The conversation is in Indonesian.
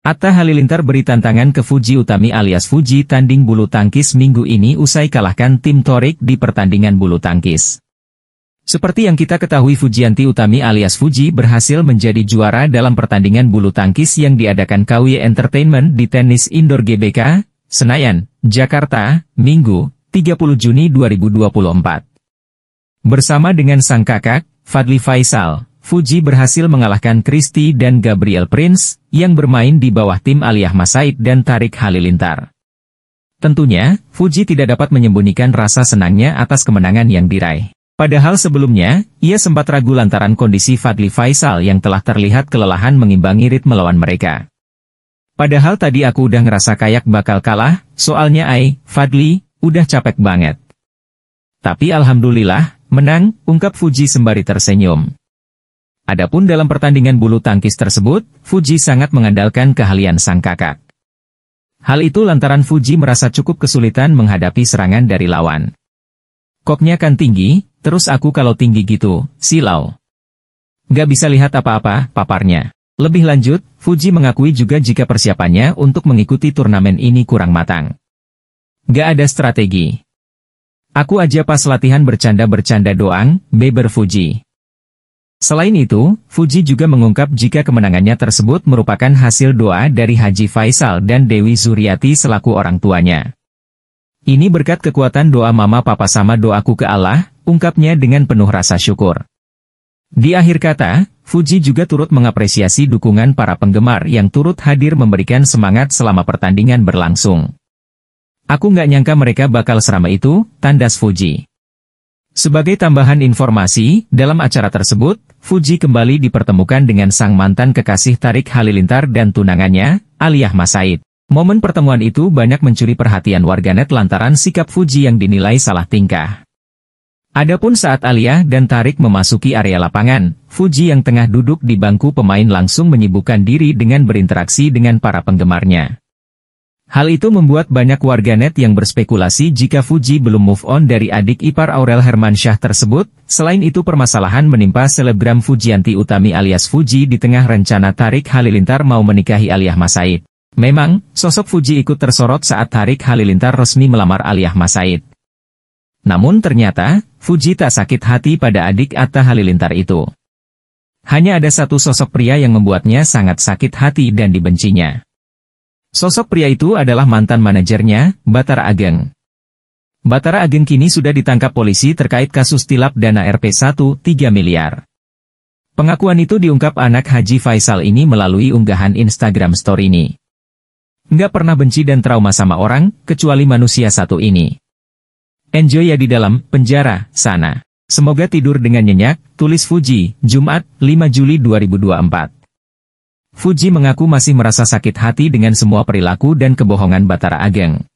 Atta Halilintar beri tantangan ke Fuji Utami alias Fuji tanding bulu tangkis minggu ini usai kalahkan tim Torik di pertandingan bulu tangkis. Seperti yang kita ketahui Fujianti Utami alias Fuji berhasil menjadi juara dalam pertandingan bulu tangkis yang diadakan KWI Entertainment di tenis indoor GBK, Senayan, Jakarta, Minggu, 30 Juni 2024. Bersama dengan sang kakak, Fadli Faisal. Fuji berhasil mengalahkan Christie dan Gabriel Prince, yang bermain di bawah tim Aliyah Masaid dan Tarik Halilintar. Tentunya, Fuji tidak dapat menyembunyikan rasa senangnya atas kemenangan yang diraih. Padahal sebelumnya, ia sempat ragu lantaran kondisi Fadli Faisal yang telah terlihat kelelahan mengimbangi ritme lawan mereka. Padahal tadi aku udah ngerasa kayak bakal kalah, soalnya ai, Fadli, udah capek banget. Tapi alhamdulillah, menang, ungkap Fuji sembari tersenyum. Adapun dalam pertandingan bulu tangkis tersebut, Fuji sangat mengandalkan keahlian sang kakak. Hal itu lantaran Fuji merasa cukup kesulitan menghadapi serangan dari lawan. Koknya kan tinggi, terus aku kalau tinggi gitu, silau. Gak bisa lihat apa-apa, paparnya. Lebih lanjut, Fuji mengakui juga jika persiapannya untuk mengikuti turnamen ini kurang matang. Gak ada strategi. Aku aja pas latihan bercanda-bercanda doang, beber Fuji. Selain itu, Fuji juga mengungkap jika kemenangannya tersebut merupakan hasil doa dari Haji Faisal dan Dewi Zuriati selaku orang tuanya. Ini berkat kekuatan doa mama papa sama doaku ke Allah, ungkapnya dengan penuh rasa syukur. Di akhir kata, Fuji juga turut mengapresiasi dukungan para penggemar yang turut hadir memberikan semangat selama pertandingan berlangsung. Aku nggak nyangka mereka bakal serama itu, tandas Fuji. Sebagai tambahan informasi, dalam acara tersebut, Fuji kembali dipertemukan dengan sang mantan kekasih Tarik Halilintar dan tunangannya, Aliyah Masaid. Momen pertemuan itu banyak mencuri perhatian warganet lantaran sikap Fuji yang dinilai salah tingkah. Adapun saat Aliyah dan Tarik memasuki area lapangan, Fuji yang tengah duduk di bangku pemain langsung menyibukkan diri dengan berinteraksi dengan para penggemarnya. Hal itu membuat banyak warganet yang berspekulasi jika Fuji belum move on dari adik ipar Aurel Hermansyah tersebut. Selain itu permasalahan menimpa selebgram Fujianti Utami alias Fuji di tengah rencana Tarik Halilintar mau menikahi Aliyah Masaid. Memang, sosok Fuji ikut tersorot saat Tarik Halilintar resmi melamar Aliyah Masaid. Namun ternyata, Fuji tak sakit hati pada adik Atta Halilintar itu. Hanya ada satu sosok pria yang membuatnya sangat sakit hati dan dibencinya. Sosok pria itu adalah mantan manajernya, Batara Ageng. Batara Ageng kini sudah ditangkap polisi terkait kasus tilap dana rp 13 miliar. Pengakuan itu diungkap anak Haji Faisal ini melalui unggahan Instagram story ini. Nggak pernah benci dan trauma sama orang, kecuali manusia satu ini. Enjoy ya di dalam, penjara, sana. Semoga tidur dengan nyenyak, tulis Fuji, Jumat, 5 Juli 2024. Fuji mengaku masih merasa sakit hati dengan semua perilaku dan kebohongan Batara Ageng.